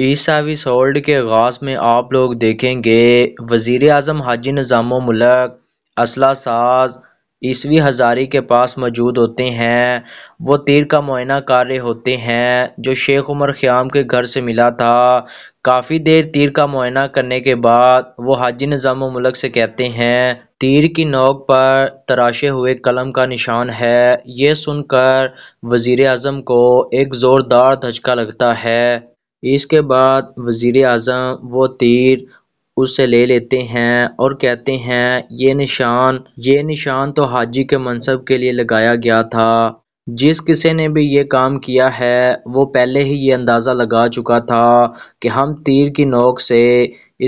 ईसावी sold के आगाज में आप लोग देखेंगे वजीर अजम हाजी निज़ाम मलक असला साज ईसवी हज़ारी के पास मौजूद होते हैं वो तीर का मुआयना कर रहे होते हैं जो शेख उमर ख़्याम के घर से मिला था काफ़ी देर तीर का मुआयना करने के बाद वो हाजी निज़ाम मलक से कहते हैं तीर की नोक पर तराशे हुए कलम का निशान है ये सुनकर वज़ी अजम को एक ज़ोरदार धचका लगता है इसके बाद वज़ीर अज़म वो तीर उससे ले लेते हैं और कहते हैं ये निशान ये निशान तो हाजी के मनसब के लिए लगाया गया था जिस किसी ने भी ये काम किया है वो पहले ही ये अंदाज़ा लगा चुका था कि हम तीर की नोक से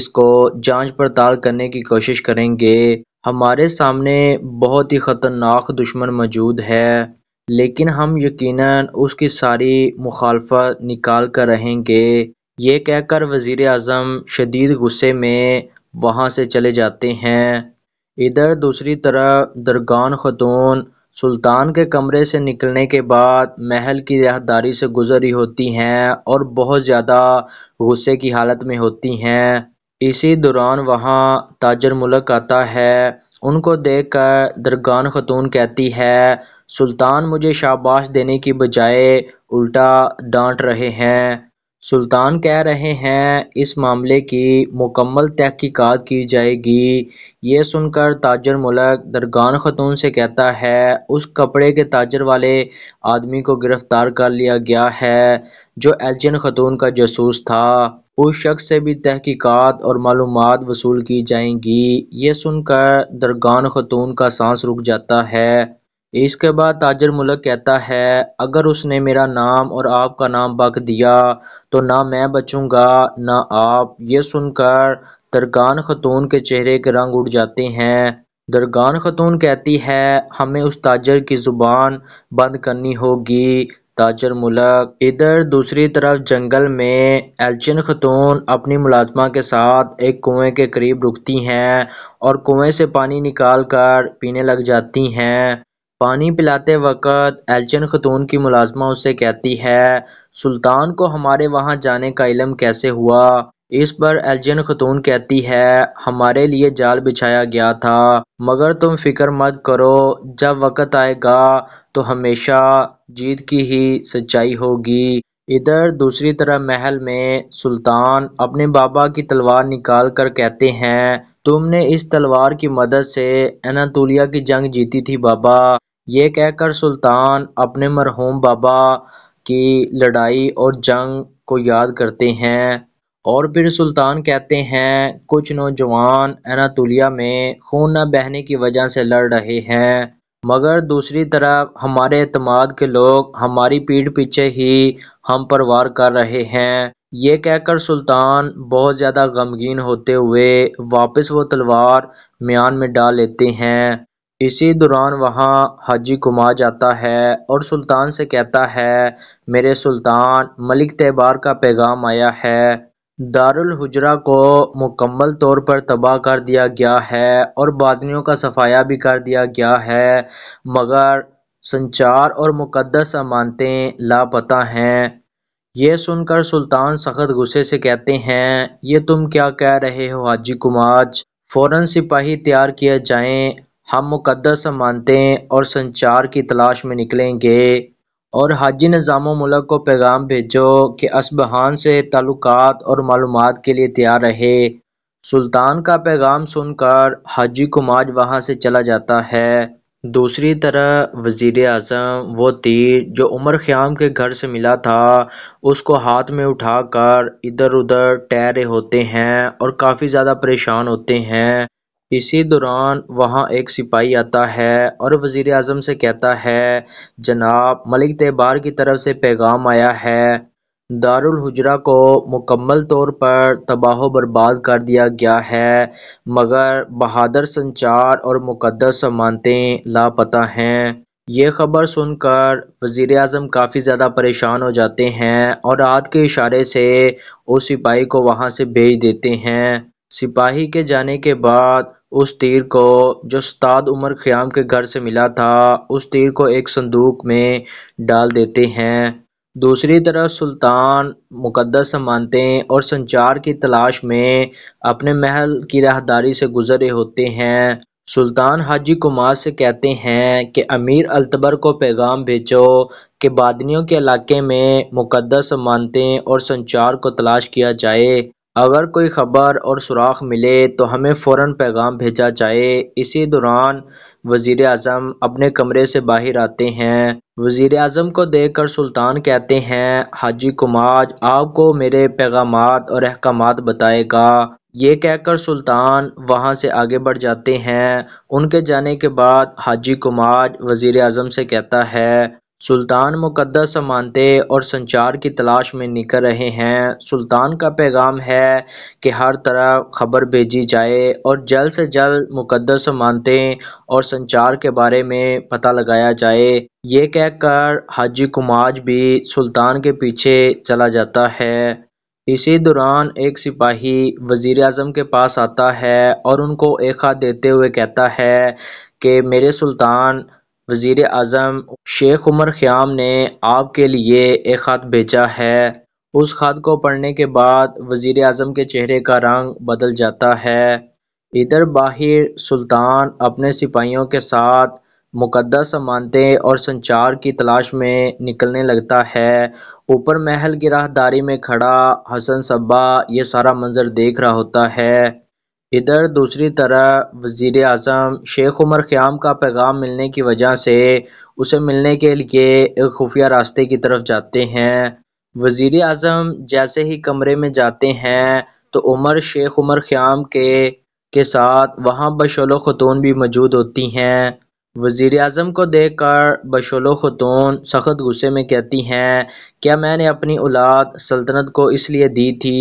इसको जांच पड़ताल करने की कोशिश करेंगे हमारे सामने बहुत ही ख़तरनाक दुश्मन मौजूद है लेकिन हम यकीनन उसकी सारी मुखालफत निकाल कर रहेंगे ये कहकर वजीर अजम शदीद गुस्से में वहाँ से चले जाते हैं इधर दूसरी तरफ दरगान खतून सुल्तान के कमरे से निकलने के बाद महल की राहदारी से गुजरी होती हैं और बहुत ज़्यादा गुस्से की हालत में होती हैं इसी दौरान वहाँ ताजर मुलक आता है उनको देखकर दरगान ख़तून कहती है सुल्तान मुझे शाबाश देने की बजाय उल्टा डांट रहे हैं सुल्तान कह रहे हैं इस मामले की मुकम्मल तहकीकात की जाएगी ये सुनकर ताजर मुलक दरगान खतून से कहता है उस कपड़े के ताजर वाले आदमी को गिरफ्तार कर लिया गया है जो एलजन खतून का जासूस था उस शख्स से भी तहकीकात और मालूम वसूल की जाएंगी ये सुनकर दरगान खतून का सांस रुक जाता है इसके बाद ताजर मलक कहता है अगर उसने मेरा नाम और आपका नाम बख दिया तो ना मैं बचूंगा ना आप ये सुनकर दरगान खतून के चेहरे के रंग उड़ जाते हैं दरगान खतून कहती है हमें उस ताजर की ज़ुबान बंद करनी होगी ताजर मुलक इधर दूसरी तरफ जंगल में एल्चिन खतून अपनी मुलाजमा के साथ एक कुएं के करीब रुकती हैं और कुएं से पानी निकाल कर पीने लग जाती हैं पानी पिलाते वक्त एलचन ख़तून की मुलाजमा उससे कहती है सुल्तान को हमारे वहाँ जाने का इलम कैसे हुआ इस पर एलजन खतून कहती है हमारे लिए जाल बिछाया गया था मगर तुम फिक्र मत करो जब वक्त आएगा तो हमेशा जीत की ही सच्चाई होगी इधर दूसरी तरह महल में सुल्तान अपने बाबा की तलवार निकाल कर कहते हैं तुमने इस तलवार की मदद से अनातुलिया की जंग जीती थी बाबा ये कहकर सुल्तान अपने मरहूम बाबा की लड़ाई और जंग को याद करते हैं और फिर सुल्तान कहते हैं कुछ नौजवान अनातुलिया में खून न बहने की वजह से लड़ रहे हैं मगर दूसरी तरफ हमारे अतमाद के लोग हमारी पीठ पीछे ही हम पर वार कर रहे हैं ये कहकर सुल्तान बहुत ज़्यादा गमगीन होते हुए वापस वो तलवार म्यान में डाल लेते हैं इसी दौरान वहाँ हाजी कुमा जाता है और सुल्तान से कहता है मेरे सुल्तान मलिक तेबार का पैगाम आया है दारुल हुजरा को मुकम्मल तौर पर तबाह कर दिया गया है और बादनियों का सफाया भी कर दिया गया है मगर संचार और मुकदस अमानतें लापता हैं ये सुनकर सुल्तान सख्त गुस्से से कहते हैं ये तुम क्या कह रहे हो हाजी कुमाज फ़ौरन सिपाही तैयार किए जाएं हम मुकदस मानते हैं और संचार की तलाश में निकलेंगे और हाजी निज़ाम मलक को पैगाम भेजो कि असबहान से ताल्लुक़ और मालूम के लिए तैयार रहे सुल्तान का पैगाम सुनकर हाजी माज वहाँ से चला जाता है दूसरी तरह वज़ी अजम वो तीर जो उमर ख़्याम के घर से मिला था उसको हाथ में उठाकर इधर उधर टहरे होते हैं और काफ़ी ज़्यादा परेशान होते हैं इसी दौरान वहाँ एक सिपाही आता है और वज़ी अजम से कहता है जनाब मलिक तेबार की तरफ से पैगाम आया है दारुल हुजरा को मुकम्मल तौर पर तबाह बर्बाद कर दिया गया है मगर बहादुर संचार और मुकदस समानतें लापता हैं ये खबर सुनकर वज़ी अजम काफ़ी ज़्यादा परेशान हो जाते हैं और रात के इशारे से उस सिपाही को वहाँ से भेज देते हैं सिपाही के जाने के बाद उस तीर को जो उस्ताद उमर ख़याम के घर से मिला था उस तीर को एक संदूक में डाल देते हैं दूसरी तरफ सुल्तान मुक़दस सामंतें और संचार की तलाश में अपने महल की राहदारी से गुजरे होते हैं सुल्तान हाजी कुमार से कहते हैं कि अमीर अलतबर को पैगाम भेजो कि बादनियों के इलाके में मुक़दस सामंतें और संचार को तलाश किया जाए अगर कोई ख़बर और सुराख मिले तो हमें फ़ौर पैग़ाम भेजा जाए इसी दौरान वज़ीर अज़म अपने कमरे से बाहर आते हैं वज़ी अजम को देख कर सुल्तान कहते हैं हाजी कुमार आपको मेरे पैग़ाम और अहकाम बताएगा ये कहकर सुल्तान वहाँ से आगे बढ़ जाते हैं उनके जाने के बाद हाजी कुमार वज़ी अजम से कहता है सुल्तान मुकदस मानते और संचार की तलाश में निकल रहे हैं सुल्तान का पैगाम है कि हर तरह खबर भेजी जाए और जल्द से जल्द मुकदस मानते और संचार के बारे में पता लगाया जाए ये कहकर हाजी कुमाज भी सुल्तान के पीछे चला जाता है इसी दौरान एक सिपाही वज़ी अजम के पास आता है और उनको एक हाथ देते हुए कहता है कि मेरे सुल्तान वज़ीर अजम शेख उमर ख़्याम ने आप के लिए एक ख़त भेजा है उस ख़त को पढ़ने के बाद वज़ी अजम के चेहरे का रंग बदल जाता है इधर बाहिर सुल्तान अपने सिपाहियों के साथ मुकदस मानते और संचार की तलाश में निकलने लगता है ऊपर महल की राहदारी में खड़ा हसन सब्बा ये सारा मंजर देख रहा होता है इधर दूसरी तरह वज़ी अजम शेख उमर क़्याम का पैगाम मिलने की वजह से उसे मिलने के लिए एक खुफिया रास्ते की तरफ जाते हैं वजीर अजम जैसे ही कमरे में जाते हैं तो उमर शेख उमर क़्याम के के साथ वहाँ बशोलो ख़तून भी मौजूद होती हैं वज़ी अजम को देख कर बशोलो ख़तून सख्त गुस्से में कहती हैं क्या मैंने अपनी औलाद सल्तनत को इसलिए दी थी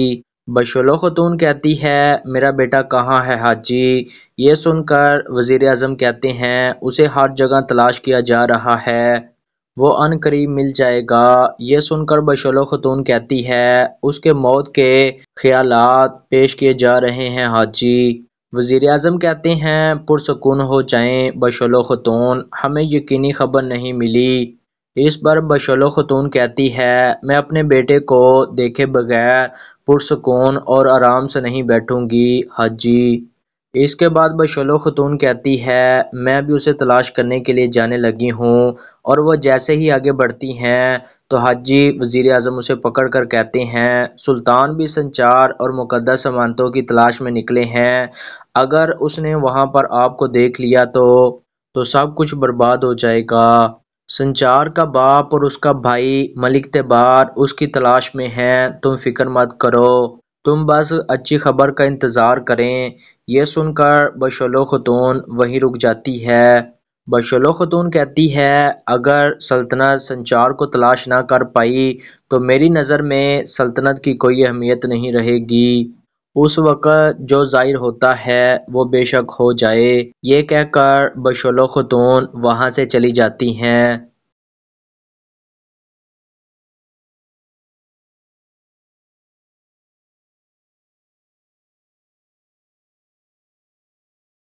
बशोलो ख़तून तो कहती है मेरा बेटा कहाँ है हाजी ये सुनकर वजीर अजम कहते हैं उसे हर जगह तलाश किया जा रहा है वो अन करीब मिल जाएगा ये सुनकर बशोलो ख़तून तो कहती है उसके मौत के ख्याल पेश किए जा रहे हैं हाजी वज़ी अजम कहते हैं पुरसकून हो जाएं बशोलो ख़तून तो हमें यकीनी खबर नहीं मिली इस पर बशलो ख़तून कहती है मैं अपने बेटे को देखे बगैर पुरसकून और आराम से नहीं बैठूंगी हाजी इसके बाद बशलो ख़तून कहती है मैं भी उसे तलाश करने के लिए जाने लगी हूँ और वह जैसे ही आगे बढ़ती हैं तो हाजी वज़ी अजम उसे पकड़ कर कहते हैं सुल्तान भी संचार और मुकदस समानतों की तलाश में निकले हैं अगर उसने वहाँ पर आपको देख लिया तो तो सब कुछ बर्बाद हो जाएगा संचार का बाप और उसका भाई मलिक तेबार उसकी तलाश में हैं तुम फिक्र मत करो तुम बस अच्छी खबर का इंतज़ार करें यह सुनकर बशलो खतून वहीं रुक जाती है बशलो खतून कहती है अगर सल्तनत संचार को तलाश ना कर पाई तो मेरी नज़र में सल्तनत की कोई अहमियत नहीं रहेगी उस वक़्त जो ज़ाहिर होता है वो बेशक हो जाए ये कहकर बशुल ख़तून वहाँ से चली जाती हैं